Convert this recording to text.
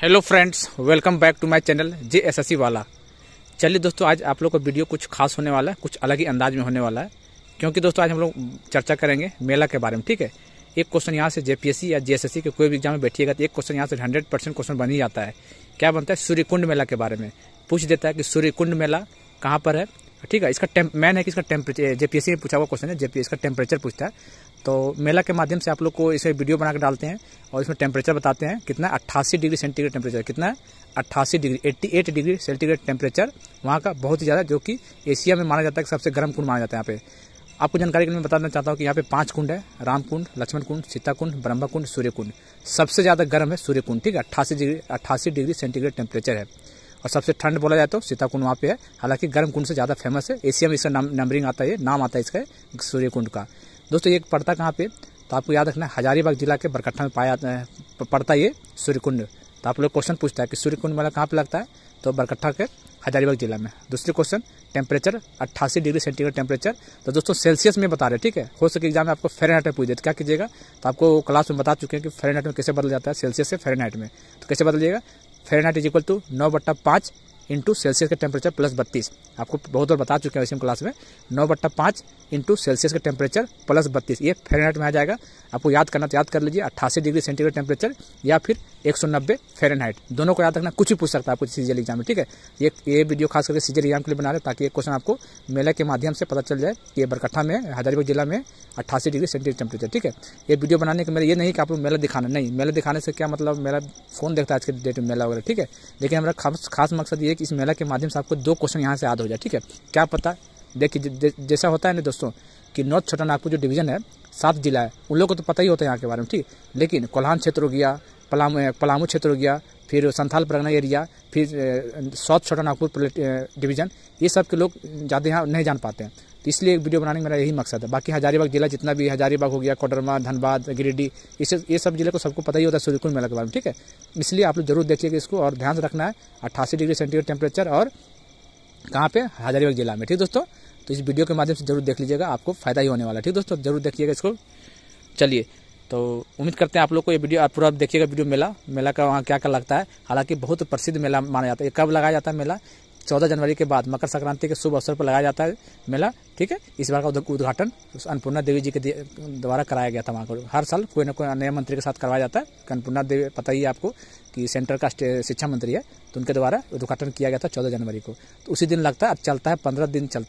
hello friends welcome back to my channel J S S वाला चलिए दोस्तों आज आप लोग का वीडियो कुछ खास होने वाला है कुछ अलग ही अंदाज में होने वाला है क्योंकि दोस्तों आज हम लोग चर्चा करेंगे मेला के बारे में ठीक है एक क्वेश्चन यहाँ से जेपीएससी या जीएसएससी के कोई भी एग्जाम में बैठिएगा तो एक क्वेश्चन यहाँ से हंड्रेड परसेंट क्वेश्चन बन ही जाता है क्या बनता है सूर्यकुंड मेला के बारे में पूछ देता है कि सूर्यकुंड मेला कहाँ पर है ठीक है इसका मैन है कि इसका टेम्परेचर जेपीएससी में पूछा हुआ क्वेश्चन है जेपीएस का टेम्परेचर पूछता है तो मेला के माध्यम से आप लोग को इसे वीडियो बनाकर डालते हैं और इसमें टेम्परेचर बताते हैं कितना अट्ठासी डिग्री सेंटीग्रेड टेम्परेचर कितना है अट्ठासी degree eighty eight degree centigrade temperature वहाँ का बहुत ही ज़्यादा जो कि एशिया में माना जाता है कि सबसे गर्म कुंड माना जाता है यहाँ पे आपको जानकारी के लिए मैं बताना चाहता हूँ कि यहाँ पे पाँच कुंड है राम कुंड लक्ष्मण कुंड सीता कुंड ब्रह्मा कुंड सूर्य कुंड सबसे ज़्यादा गर्म है सूर्य कुंड ठीक है अट्ठासी डिग्री अट्ठासी डिग्री सेंटीग्रेड टेम्परेचर है और सबसे ठंड बोला जाए तो सीताकुंड वहाँ पे है हालांकि गर्म कुंड से ज़्यादा फेमस है एशिया में इसका नंबरिंग आता है नाम आता है इसका सूर्य कुंड का दोस्तों ये पड़ता कहाँ पे तो आपको याद रखना हजारीबाग जिला के बरकट्ठा में पाया पड़ता ये सूर्यकुंड तो आप लोग क्वेश्चन पूछता है कि सूर्यकुंड मेला कहाँ पर लगता है तो बरकट्ठा के हजारीबाग जिला में दूसरी क्वेश्चन टेम्परेचर अट्ठासी डिग्री सेंटीग्रेड टेम्परेचर तो दोस्तों सेल्सियस में बता रहे ठीक है हो सके एग्जाम में आपको फेरेनहाइट में पूछ दे तो क्या कीजिएगा तो आपको क्लास में बता चुके हैं कि फेरेनहाइट में कैसे बदल जाता है सेल्सियस से फेरेनहाइट में तो कैसे बदलिएगा फेरेनाइट इज इक्वल टू नौ बट्टा पाँच इंटू सेल्सियस का टेम्परेचर प्लस बत्तीस आपको बहुत बार बता चुके हैं इसमें क्लास में नौ बट्टा पाँच इंटू सेल्सियस का टेम्परेचर प्लस बत्तीस ये फेरेनहाइट में आ जाएगा आपको याद करना तो याद कर लीजिए अट्ठासी डिग्री सेंटीग्रेड टेम्परेचर या फिर एक सौ नब्बे फेरेनहाइट दोनों को याद रखना कुछ भी पूछ सकता है आपको सीजियल एग्जाम में ठीक है ये ये वीडियो खास करके सीजियल एग्जाम के लिए बना रहे ताकि ये क्वेश्चन आपको मेला के माध्यम से पता चल जाए कि ये बरकट्ठा में हजारीबाग जिला में अट्ठासी डिग्री सेंटीग्रेड टेम्परेचर ठीक है ये वीडियो बनाने के मेरा ये नहीं कि आपको मेला दिखाना नहीं मेला दिखाने से क्या मतलब मेरा फ़ोन देखता है आज के डेट में मेला वगैरह ठीक है लेकिन हमारा खास मकसद ये कि इस मेला के माध्यम से आपको दो क्वेश्चन यहाँ से याद हो जाए ठीक है क्या पता देखिए जैसा होता है ना दोस्तों कि नॉर्थ छोटा नागपुर जो डिवीज़न है सात जिला है उन लोगों को तो पता ही होता है यहाँ के बारे में ठीक लेकिन कोल्हान क्षेत्र हो गया पलामू पलामू क्षेत्र हो गया फिर संथाल परगना एरिया फिर साउथ छोटा नागपुर डिवीज़न ये सब के लोग ज़्यादा यहाँ नहीं जान पाते हैं तो इसलिए वीडियो बनाने मेरा यही मकसद है बाकी हजारीबाग जिला जितना भी हजारीबाग हो गया कोडरमा धनबाद गिरिडीह इसे ये सब जिले को सबको पता ही होता है सूर्यकुंड मेला के बारे में ठीक है इसलिए आप लोग जरूर देखिएगा इसको और ध्यान से रखना है अट्ठासी डिग्री सेंटीग्रेड टेम्परेचर और कहाँ पे हजारीबाग जिला में ठीक दोस्तों तो इस वीडियो के माध्यम से जरूर देख लीजिएगा आपको फायदा ही होने वाला है ठीक दोस्तों जरूर देखिएगा इसको चलिए तो उम्मीद करते हैं आप लोग को ये वीडियो आप पूरा देखिएगा वीडियो मेला मेला का वहाँ क्या क्या लगता है हालांकि बहुत प्रसिद्ध मेला माना जाता है कब लगाया जाता है मेला चौदह जनवरी के बाद मकर संक्रांति के शुभ अवसर पर लगाया जाता है मेला ठीक है इस बार का उद्घाटन अन्नपूर्णा देवी जी के द्वारा कराया गया था वहाँ पर हर साल कोई ना कोई नए मंत्री के साथ करवाया जाता है अन्नपूर्णा देवी पता ही है आपको कि सेंटर का शिक्षा मंत्री है तो उनके द्वारा उद्घाटन किया गया था चौदह जनवरी को तो उसी दिन लगता है अब चलता है पंद्रह दिन चलता है